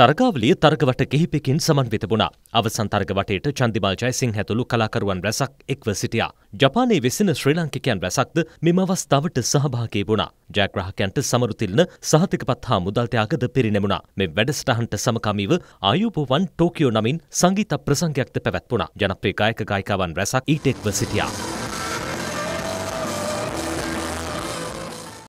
තරගාවලිය තරගවට කිහිපකින් සමන්විතබුණා. අවසන් තරගවටේට චන්දිමල් ජයසිංහ ඇතුළු කලාකරුවන් රැසක් එක්ව සිටියා. ජපානයේ වෙසෙන ශ්‍රී ලාංකිකයන් රැසක්ද මෙම අවස්ථාවට සහභාගී වුණා. ජයග්‍රාහකයන්ට සමරුතිල්න සහතිකපත් හා මුදල්ත්‍යාගද පිරිනැමුණා. මේ වැඩසටහනට සමකාමීව ආයුබෝවන් ටෝකියෝ නමින් සංගීත ප්‍රසංගයක්ද පැවැත්වුණා. ජනප්‍රිය ගායක ගායිකාවන් රැසක් ඊට එක්ව සිටියා.